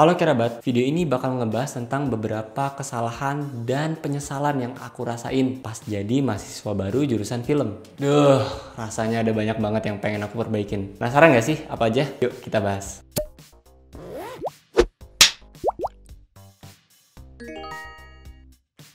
Halo Kerabat, video ini bakal ngebahas tentang beberapa kesalahan dan penyesalan yang aku rasain pas jadi mahasiswa baru jurusan film. Duh, rasanya ada banyak banget yang pengen aku perbaikin. Penasaran gak sih apa aja? Yuk kita bahas.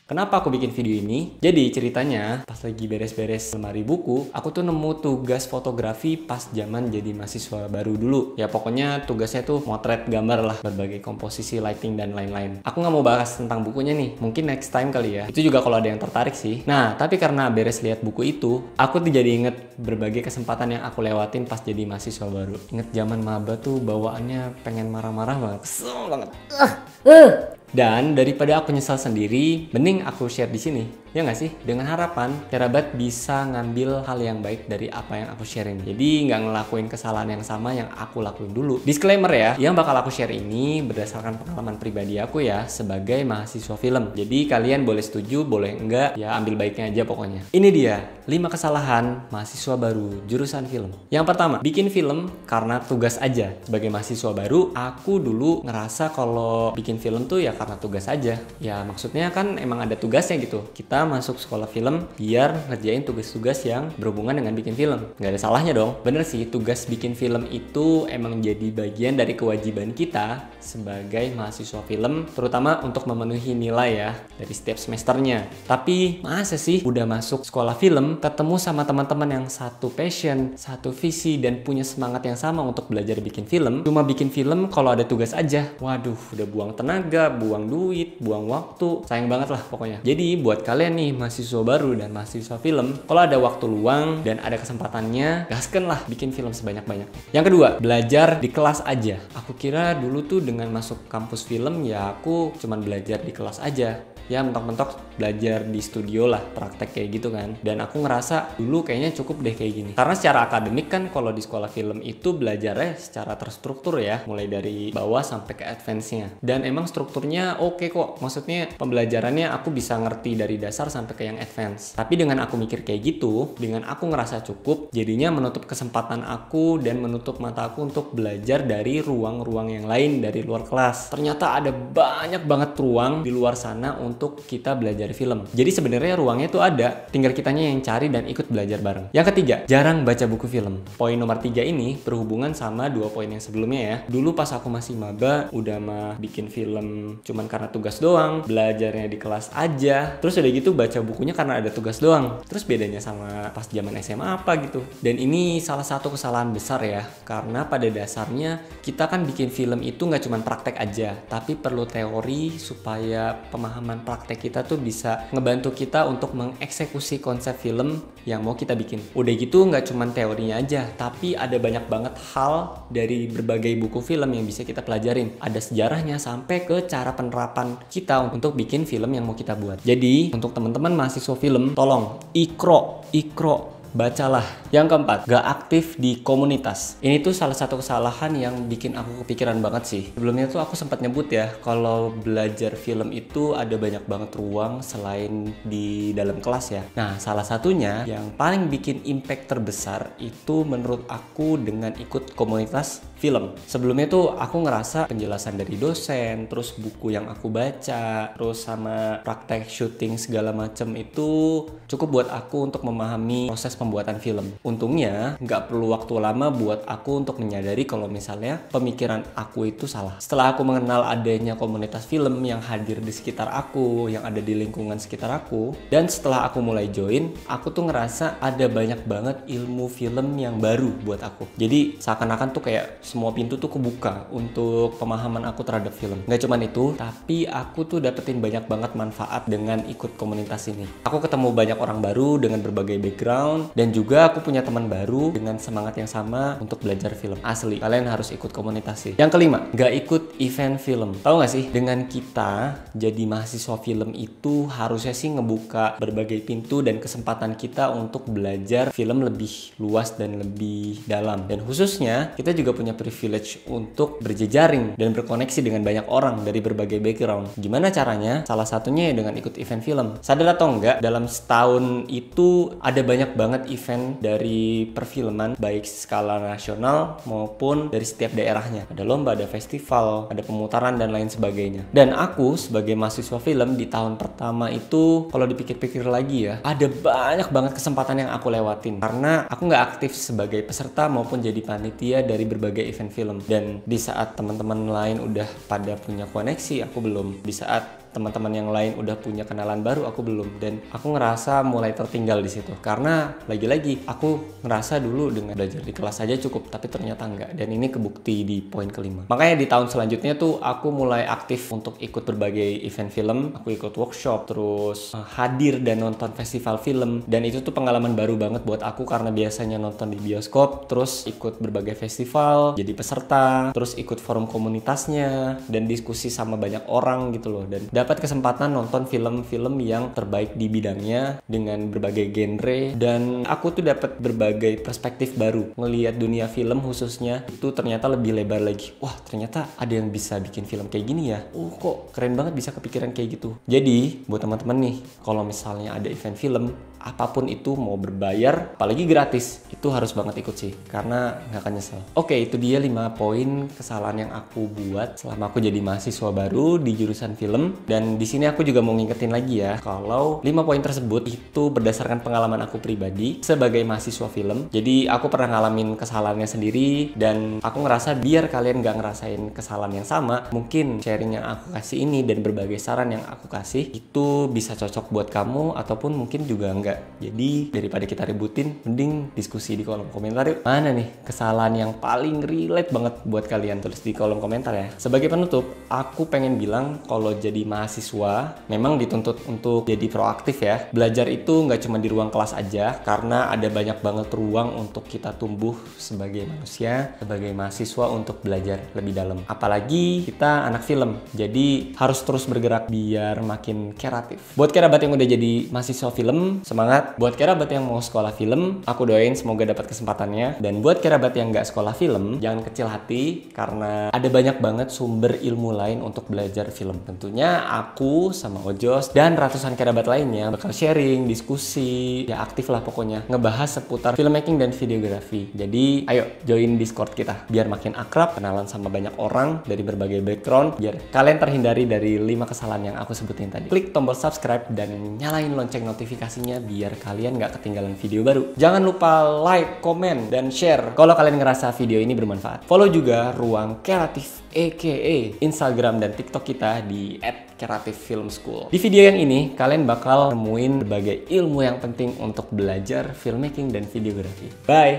Kenapa aku bikin video ini? Jadi ceritanya pas lagi beres-beres lemari buku, aku tuh nemu tugas fotografi pas zaman jadi mahasiswa baru dulu. Ya pokoknya tugasnya tuh motret gambar lah, berbagai komposisi, lighting dan lain-lain. Aku nggak mau bahas tentang bukunya nih, mungkin next time kali ya. Itu juga kalau ada yang tertarik sih. Nah tapi karena beres lihat buku itu, aku tuh jadi inget berbagai kesempatan yang aku lewatin pas jadi mahasiswa baru. Inget zaman maba tuh bawaannya pengen marah-marah banget, kesel banget. Uh, uh. Dan daripada aku nyesal sendiri, mending aku share di sini. Ya nggak sih? Dengan harapan kerabat bisa ngambil hal yang baik dari apa yang aku sharing. Jadi nggak ngelakuin kesalahan yang sama yang aku lakuin dulu. Disclaimer ya, yang bakal aku share ini berdasarkan pengalaman pribadi aku ya sebagai mahasiswa film. Jadi kalian boleh setuju, boleh enggak, ya ambil baiknya aja pokoknya. Ini dia, 5 kesalahan mahasiswa baru jurusan film. Yang pertama, bikin film karena tugas aja. Sebagai mahasiswa baru, aku dulu ngerasa kalau bikin film tuh ya karena tugas aja. Ya maksudnya kan emang ada tugasnya gitu. Kita masuk sekolah film biar ngerjain tugas-tugas yang berhubungan dengan bikin film. Nggak ada salahnya dong. Bener sih, tugas bikin film itu emang jadi bagian dari kewajiban kita sebagai mahasiswa film, terutama untuk memenuhi nilai ya dari setiap semesternya. Tapi masa sih udah masuk sekolah film, ketemu sama teman-teman yang satu passion, satu visi, dan punya semangat yang sama untuk belajar bikin film, cuma bikin film kalau ada tugas aja. Waduh, udah buang tenaga, buang duit, buang waktu, sayang banget lah pokoknya. Jadi buat kalian nih mahasiswa baru dan mahasiswa film, kalau ada waktu luang dan ada kesempatannya, gaskan lah bikin film sebanyak-banyak. Yang kedua, belajar di kelas aja. Aku kira dulu tuh dengan masuk kampus film ya aku cuman belajar di kelas aja ya mentok-mentok belajar di studio lah praktek kayak gitu kan dan aku ngerasa dulu kayaknya cukup deh kayak gini karena secara akademik kan kalau di sekolah film itu belajarnya secara terstruktur ya mulai dari bawah sampai ke advance-nya dan emang strukturnya oke okay kok maksudnya pembelajarannya aku bisa ngerti dari dasar sampai ke yang advance tapi dengan aku mikir kayak gitu dengan aku ngerasa cukup jadinya menutup kesempatan aku dan menutup mata aku untuk belajar dari ruang-ruang yang lain dari luar kelas ternyata ada banyak banget ruang di luar sana untuk untuk kita belajar film. Jadi sebenarnya ruangnya itu ada, tinggal kitanya yang cari dan ikut belajar bareng. Yang ketiga, jarang baca buku film. Poin nomor tiga ini berhubungan sama dua poin yang sebelumnya ya. Dulu pas aku masih maba, udah mah bikin film cuman karena tugas doang, belajarnya di kelas aja. Terus udah gitu baca bukunya karena ada tugas doang. Terus bedanya sama pas zaman SMA apa gitu. Dan ini salah satu kesalahan besar ya, karena pada dasarnya kita kan bikin film itu nggak cuman praktek aja, tapi perlu teori supaya pemahaman praktek kita tuh bisa ngebantu kita untuk mengeksekusi konsep film yang mau kita bikin. Udah gitu nggak cuma teorinya aja, tapi ada banyak banget hal dari berbagai buku film yang bisa kita pelajarin. Ada sejarahnya sampai ke cara penerapan kita untuk bikin film yang mau kita buat. Jadi untuk teman-teman mahasiswa film, tolong ikro, ikro bacalah. Yang keempat, gak aktif di komunitas. Ini tuh salah satu kesalahan yang bikin aku kepikiran banget sih. Sebelumnya tuh aku sempat nyebut ya, kalau belajar film itu ada banyak banget ruang selain di dalam kelas ya. Nah, salah satunya yang paling bikin impact terbesar itu menurut aku dengan ikut komunitas film. Sebelumnya tuh aku ngerasa penjelasan dari dosen, terus buku yang aku baca, terus sama praktek syuting segala macem itu cukup buat aku untuk memahami proses pembuatan film. Untungnya nggak perlu waktu lama buat aku untuk menyadari kalau misalnya pemikiran aku itu salah. Setelah aku mengenal adanya komunitas film yang hadir di sekitar aku, yang ada di lingkungan sekitar aku, dan setelah aku mulai join, aku tuh ngerasa ada banyak banget ilmu film yang baru buat aku. Jadi seakan-akan tuh kayak semua pintu tuh kebuka untuk pemahaman aku terhadap film. Nggak cuman itu, tapi aku tuh dapetin banyak banget manfaat dengan ikut komunitas ini. Aku ketemu banyak orang baru dengan berbagai background, dan juga aku punya teman baru dengan semangat yang sama untuk belajar film asli. Kalian harus ikut komunitas sih. Yang kelima, nggak ikut event film. tau gak sih? Dengan kita jadi mahasiswa film itu harusnya sih ngebuka berbagai pintu dan kesempatan kita untuk belajar film lebih luas dan lebih dalam. Dan khususnya kita juga punya privilege untuk berjejaring dan berkoneksi dengan banyak orang dari berbagai background. Gimana caranya? Salah satunya ya dengan ikut event film. Sadar atau enggak, dalam setahun itu ada banyak banget event dari perfilman baik skala nasional maupun dari setiap daerahnya. Ada lomba, ada festival, ada pemutaran dan lain sebagainya. Dan aku sebagai mahasiswa film di tahun pertama itu kalau dipikir-pikir lagi ya, ada banyak banget kesempatan yang aku lewatin karena aku nggak aktif sebagai peserta maupun jadi panitia dari berbagai event film. Dan di saat teman-teman lain udah pada punya koneksi, aku belum. Di saat teman-teman yang lain udah punya kenalan baru aku belum dan aku ngerasa mulai tertinggal di situ karena lagi-lagi aku ngerasa dulu dengan belajar di kelas aja cukup tapi ternyata enggak dan ini kebukti di poin kelima makanya di tahun selanjutnya tuh aku mulai aktif untuk ikut berbagai event film aku ikut workshop terus eh, hadir dan nonton festival film dan itu tuh pengalaman baru banget buat aku karena biasanya nonton di bioskop terus ikut berbagai festival jadi peserta terus ikut forum komunitasnya dan diskusi sama banyak orang gitu loh dan mendapat kesempatan nonton film-film yang terbaik di bidangnya dengan berbagai genre dan aku tuh dapat berbagai perspektif baru ngelihat dunia film khususnya itu ternyata lebih lebar lagi wah ternyata ada yang bisa bikin film kayak gini ya oh kok keren banget bisa kepikiran kayak gitu jadi buat teman-teman nih kalau misalnya ada event film apapun itu mau berbayar apalagi gratis itu harus banget ikut sih karena nggak akan nyesel oke itu dia 5 poin kesalahan yang aku buat selama aku jadi mahasiswa baru di jurusan film dan di sini aku juga mau ngingetin lagi ya kalau 5 poin tersebut itu berdasarkan pengalaman aku pribadi sebagai mahasiswa film jadi aku pernah ngalamin kesalahannya sendiri dan aku ngerasa biar kalian nggak ngerasain kesalahan yang sama mungkin sharing yang aku kasih ini dan berbagai saran yang aku kasih itu bisa cocok buat kamu ataupun mungkin juga nggak jadi daripada kita ributin, mending diskusi di kolom komentar yuk. Mana nih kesalahan yang paling relate banget buat kalian? Tulis di kolom komentar ya. Sebagai penutup, aku pengen bilang kalau jadi mahasiswa memang dituntut untuk jadi proaktif ya. Belajar itu nggak cuma di ruang kelas aja, karena ada banyak banget ruang untuk kita tumbuh sebagai manusia, sebagai mahasiswa untuk belajar lebih dalam. Apalagi kita anak film, jadi harus terus bergerak biar makin kreatif. Buat kerabat yang udah jadi mahasiswa film, semangat semangat. Buat kerabat yang mau sekolah film, aku doain semoga dapat kesempatannya. Dan buat kerabat yang nggak sekolah film, jangan kecil hati karena ada banyak banget sumber ilmu lain untuk belajar film. Tentunya aku sama Ojos dan ratusan kerabat lainnya bakal sharing, diskusi, ya aktif lah pokoknya. Ngebahas seputar filmmaking dan videografi. Jadi ayo join Discord kita biar makin akrab, kenalan sama banyak orang dari berbagai background biar kalian terhindari dari lima kesalahan yang aku sebutin tadi. Klik tombol subscribe dan nyalain lonceng notifikasinya biar biar kalian nggak ketinggalan video baru. Jangan lupa like, comment, dan share kalau kalian ngerasa video ini bermanfaat. Follow juga Ruang Kreatif aka Instagram dan TikTok kita di Kreatif Film School. Di video yang ini, kalian bakal nemuin berbagai ilmu yang penting untuk belajar filmmaking dan videografi. Bye!